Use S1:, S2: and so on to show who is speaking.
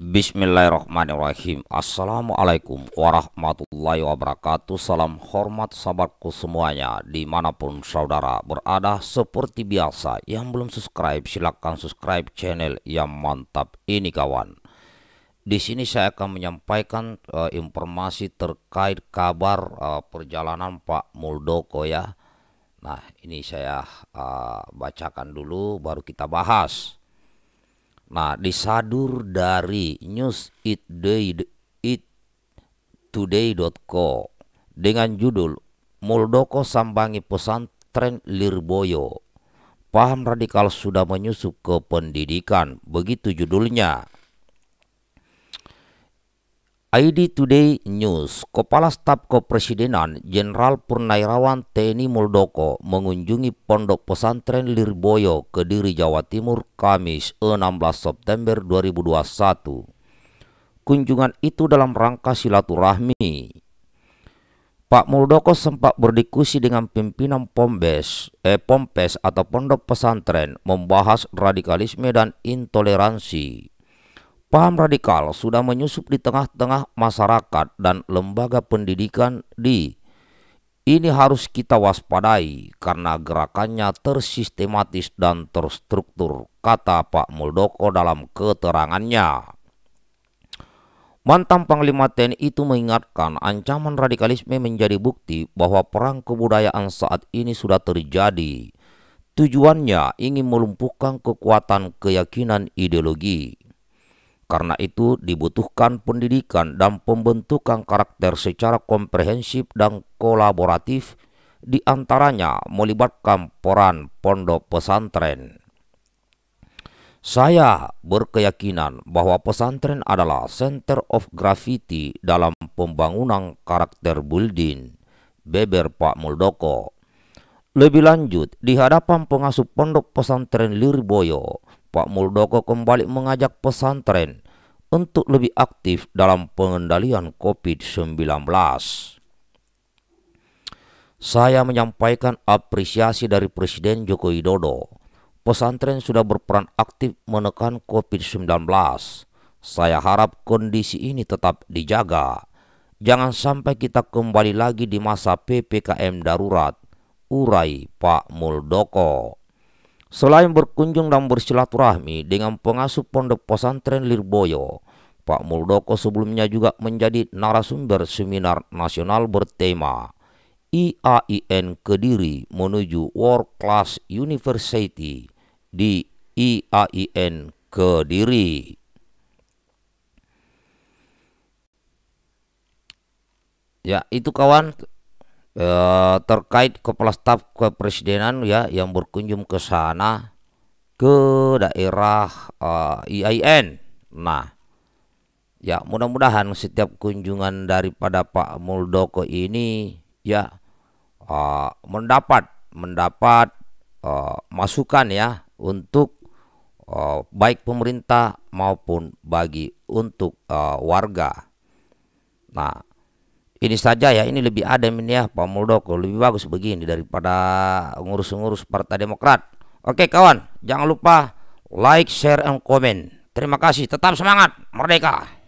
S1: Bismillahirrahmanirrahim Assalamualaikum warahmatullahi wabarakatuh Salam hormat sahabatku semuanya Dimanapun saudara berada Seperti biasa Yang belum subscribe silahkan subscribe channel yang mantap ini kawan Di sini saya akan menyampaikan uh, informasi terkait kabar uh, perjalanan Pak Muldoko ya Nah ini saya uh, bacakan dulu baru kita bahas Nah, disadur dari news it day it today.co dengan judul Muldoko sambangi pesantren Lirboyo. Paham radikal sudah menyusup ke pendidikan, begitu judulnya. ID Today News, Kepala Staf Kepresidenan Jenderal Purnairawan TNI Muldoko mengunjungi Pondok Pesantren Lirboyo, Kediri, Jawa Timur, Kamis 16 September 2021. Kunjungan itu dalam rangka silaturahmi. Pak Muldoko sempat berdiskusi dengan pimpinan Pombes, eh, Pompes atau Pondok Pesantren membahas radikalisme dan intoleransi. Paham radikal sudah menyusup di tengah-tengah masyarakat dan lembaga pendidikan di ini harus kita waspadai karena gerakannya tersistematis dan terstruktur, kata Pak Muldoko dalam keterangannya. Mantan Panglima TNI itu mengingatkan ancaman radikalisme menjadi bukti bahwa perang kebudayaan saat ini sudah terjadi. Tujuannya ingin melumpuhkan kekuatan keyakinan ideologi. Karena itu dibutuhkan pendidikan dan pembentukan karakter secara komprehensif dan kolaboratif di antaranya melibatkan peran pondok pesantren. Saya berkeyakinan bahwa pesantren adalah center of gravity dalam pembangunan karakter building, beber Pak Muldoko. Lebih lanjut, di hadapan pengasuh pondok pesantren Lirboyo, Pak Muldoko kembali mengajak pesantren untuk lebih aktif dalam pengendalian COVID-19. Saya menyampaikan apresiasi dari Presiden Joko Widodo. Pesantren sudah berperan aktif menekan COVID-19. Saya harap kondisi ini tetap dijaga. Jangan sampai kita kembali lagi di masa PPKM darurat, urai Pak Muldoko. Selain berkunjung dan bersilaturahmi dengan pengasuh pondok pesantren Lirboyo, Pak Muldoko sebelumnya juga menjadi narasumber seminar nasional bertema IAIN Kediri menuju World Class University di IAIN Kediri. Ya, itu kawan eh, terkait kepala staf kepresidenan ya yang berkunjung ke sana ke daerah eh, IAIN. Nah, ya mudah-mudahan setiap kunjungan daripada Pak Muldoko ini ya eh, mendapat mendapat eh, masukan ya untuk eh, baik pemerintah maupun bagi untuk warga. Nah, ini saja ya ini lebih adem ini ya Pak Muldoko lebih bagus begini daripada ngurus-ngurus Partai Demokrat oke kawan jangan lupa like share and comment terima kasih tetap semangat merdeka